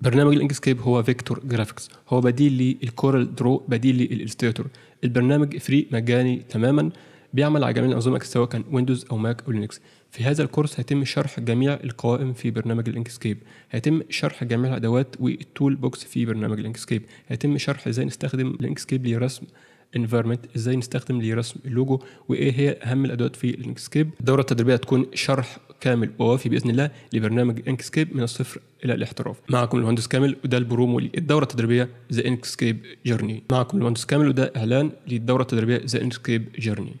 برنامج الانكسكيب هو فيكتور جرافيكس هو بديل للكورال درو بديل للإلستريتور البرنامج فري مجاني تماما بيعمل على جميع الأنظمة سواء كان ويندوز أو ماك أو لينكس في هذا الكورس هيتم شرح جميع القوائم في برنامج الانكسكيب هيتم شرح جميع الأدوات والتول بوكس في برنامج الانكسكيب هيتم شرح ازاي نستخدم الانكسكيب لرسم انفيرمنت ازاي نستخدم لرسم اللوجو وايه هي اهم الادوات في الانكسكيب الدوره التدريبيه هتكون شرح كامل ووافي باذن الله لبرنامج انكسكيب من الصفر الى الاحتراف معكم المهندس كامل وده البرومو للدوره التدريبيه ذا انكسكيب جيرني معكم المهندس كامل وده اعلان للدوره التدريبيه ذا انكسكيب جيرني